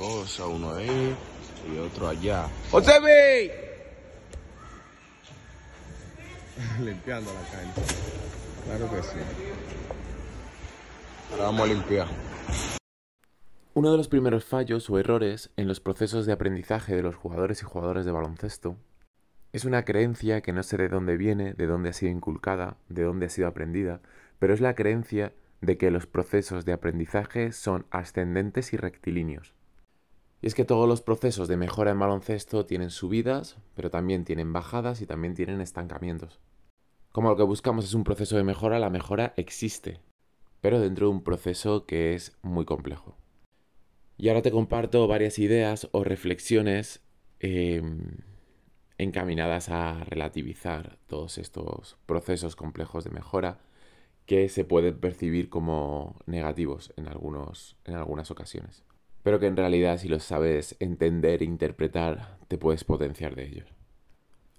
cosa, uno ahí y otro allá. ¡Osebi! Limpiando la cancha. Claro que sí. Ahora vamos a limpiar. Uno de los primeros fallos o errores en los procesos de aprendizaje de los jugadores y jugadoras de baloncesto es una creencia que no sé de dónde viene, de dónde ha sido inculcada, de dónde ha sido aprendida, pero es la creencia de que los procesos de aprendizaje son ascendentes y rectilíneos. Y es que todos los procesos de mejora en baloncesto tienen subidas, pero también tienen bajadas y también tienen estancamientos. Como lo que buscamos es un proceso de mejora, la mejora existe, pero dentro de un proceso que es muy complejo. Y ahora te comparto varias ideas o reflexiones em, encaminadas a relativizar todos estos procesos complejos de mejora que se pueden percibir como negativos en algunas ocasiones pero que en realidad si los sabes entender e interpretar, te puedes potenciar de ellos.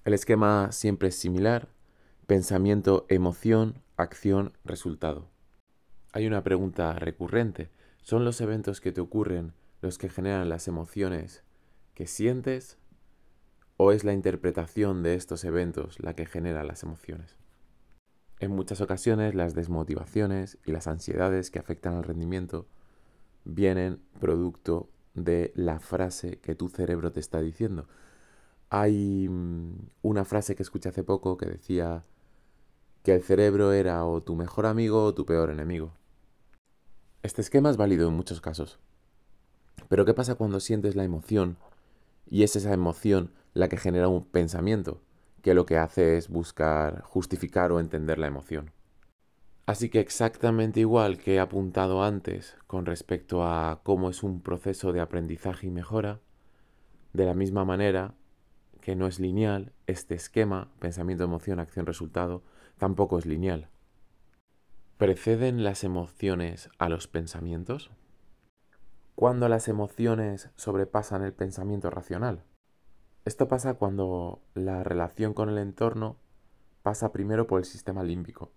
El esquema siempre es similar, pensamiento, emoción, acción, resultado. Hay una pregunta recurrente, ¿son los eventos que te ocurren los que generan las emociones que sientes o es la interpretación de estos eventos la que genera las emociones? En muchas ocasiones las desmotivaciones y las ansiedades que afectan al rendimiento vienen producto de la frase que tu cerebro te está diciendo. Hay mm, una frase que escuché hace poco que decía que el cerebro era o tu mejor amigo o tu peor enemigo. Este esquema es válido en muchos casos. Pero ¿qué pasa cuando sientes la emoción y es esa emoción la que genera un pensamiento que lo que hace es buscar justificar o entender la emoción? Así que exactamente igual que he apuntado antes con respecto a cómo es un proceso de aprendizaje y mejora, de la misma manera que no es lineal, este esquema, pensamiento, emoción, acción, resultado, tampoco es lineal. ¿Preceden las emociones a los pensamientos? ¿Cuándo las emociones sobrepasan el pensamiento racional? Esto pasa cuando la relación con el entorno pasa primero por el sistema límbico,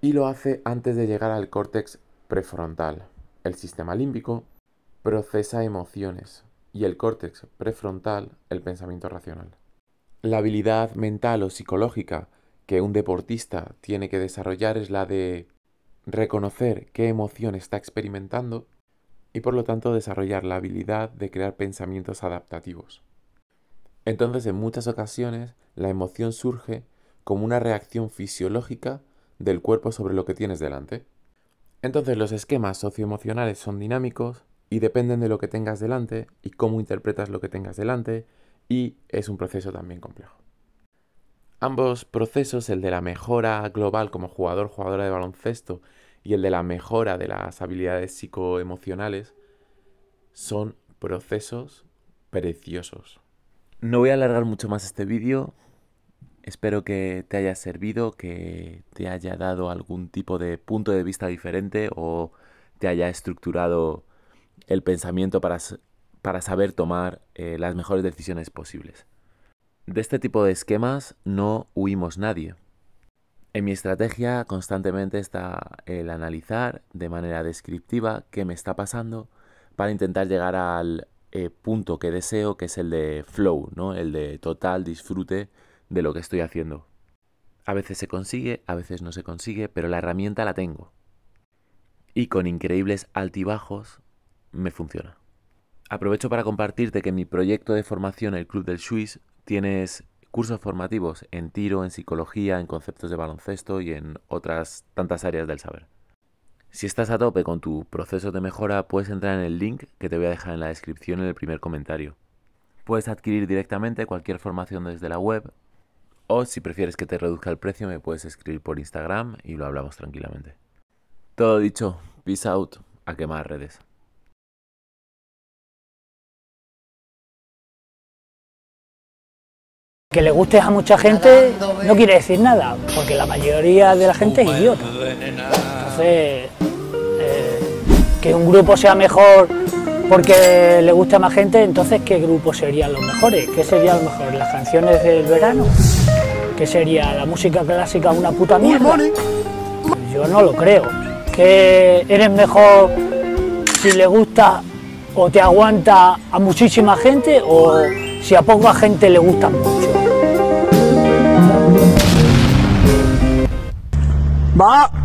y lo hace antes de llegar al córtex prefrontal. El sistema límbico procesa emociones y el córtex prefrontal el pensamiento racional. La habilidad mental o psicológica que un deportista tiene que desarrollar es la de reconocer qué emoción está experimentando y por lo tanto desarrollar la habilidad de crear pensamientos adaptativos. Entonces en muchas ocasiones la emoción surge como una reacción fisiológica del cuerpo sobre lo que tienes delante. Entonces los esquemas socioemocionales son dinámicos y dependen de lo que tengas delante y cómo interpretas lo que tengas delante y es un proceso también complejo. Ambos procesos, el de la mejora global como jugador, jugadora de baloncesto y el de la mejora de las habilidades psicoemocionales, son procesos preciosos. No voy a alargar mucho más este vídeo, Espero que te haya servido, que te haya dado algún tipo de punto de vista diferente o te haya estructurado el pensamiento para, saber tomar eh, las mejores decisiones posibles. De este tipo de esquemas no huimos nadie. En mi estrategia constantemente está el analizar de manera descriptiva qué me está pasando para intentar llegar al eh, punto que deseo, que es el de flow, el de total disfrute de lo que estoy haciendo. A veces se consigue, a veces no se consigue, pero la herramienta la tengo. Y con increíbles altibajos me funciona. Aprovecho para compartirte que mi proyecto de formación, el Club del Suisse, tienes cursos formativos en tiro, en psicología, en conceptos de baloncesto y en otras tantas áreas del saber. Si estás a tope con tu proceso de mejora, puedes entrar en el link que te voy a dejar en la descripción en el primer comentario. Puedes adquirir directamente cualquier formación desde la web o si prefieres que te reduzca el precio, me puedes escribir por Instagram y lo hablamos tranquilamente. Todo dicho, peace out, a quemar redes. Que le gustes a mucha gente no quiere decir nada, porque la mayoría de la gente es idiota. Entonces, eh, que un grupo sea mejor porque le gusta a más gente, entonces ¿qué grupo serían los mejores? ¿Qué serían los mejores? ¿Las canciones del verano? ...que sería la música clásica una puta mierda? Yo no lo creo. Que eres mejor si le gusta o te aguanta a muchísima gente o si a poca gente le gusta mucho. Va.